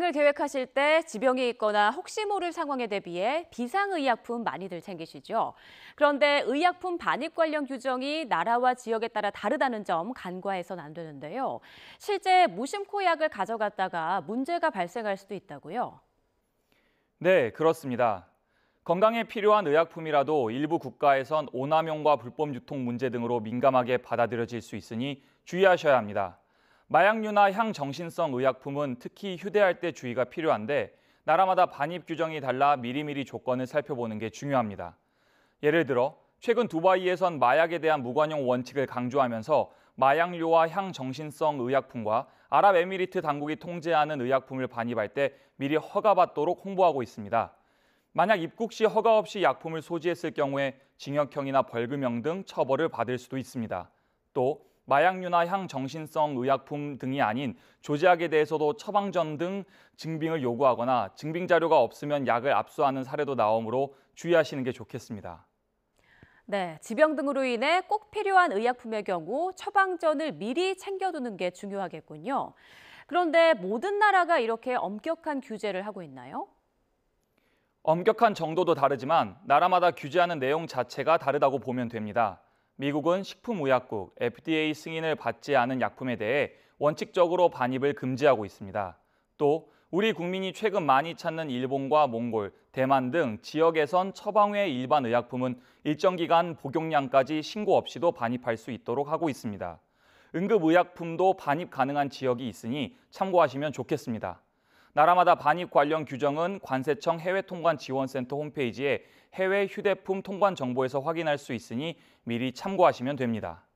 여행을 계획하실 때 지병이 있거나 혹시 모를 상황에 대비해 비상의약품 많이들 챙기시죠. 그런데 의약품 반입 관련 규정이 나라와 지역에 따라 다르다는 점 간과해서는 안 되는데요. 실제 무심코 약을 가져갔다가 문제가 발생할 수도 있다고요. 네, 그렇습니다. 건강에 필요한 의약품이라도 일부 국가에선 오남용과 불법 유통 문제 등으로 민감하게 받아들여질 수 있으니 주의하셔야 합니다. 마약류나 향정신성 의약품은 특히 휴대할 때 주의가 필요한데 나라마다 반입 규정이 달라 미리미리 조건을 살펴보는 게 중요합니다. 예를 들어 최근 두바이에선 마약에 대한 무관용 원칙을 강조하면서 마약류와 향정신성 의약품과 아랍에미리트 당국이 통제하는 의약품을 반입할 때 미리 허가받도록 홍보하고 있습니다. 만약 입국 시 허가 없이 약품을 소지했을 경우에 징역형이나 벌금형 등 처벌을 받을 수도 있습니다. 또 마약류나 향정신성 의약품 등이 아닌 조제약에 대해서도 처방전 등 증빙을 요구하거나 증빙 자료가 없으면 약을 압수하는 사례도 나오므로 주의하시는 게 좋겠습니다. 네, 지병 등으로 인해 꼭 필요한 의약품의 경우 처방전을 미리 챙겨두는 게 중요하겠군요. 그런데 모든 나라가 이렇게 엄격한 규제를 하고 있나요? 엄격한 정도도 다르지만 나라마다 규제하는 내용 자체가 다르다고 보면 됩니다. 미국은 식품의약국 FDA 승인을 받지 않은 약품에 대해 원칙적으로 반입을 금지하고 있습니다. 또 우리 국민이 최근 많이 찾는 일본과 몽골, 대만 등 지역에선 처방외 일반 의약품은 일정 기간 복용량까지 신고 없이도 반입할 수 있도록 하고 있습니다. 응급의약품도 반입 가능한 지역이 있으니 참고하시면 좋겠습니다. 나라마다 반입 관련 규정은 관세청 해외통관지원센터 홈페이지에 해외 휴대품 통관 정보에서 확인할 수 있으니 미리 참고하시면 됩니다.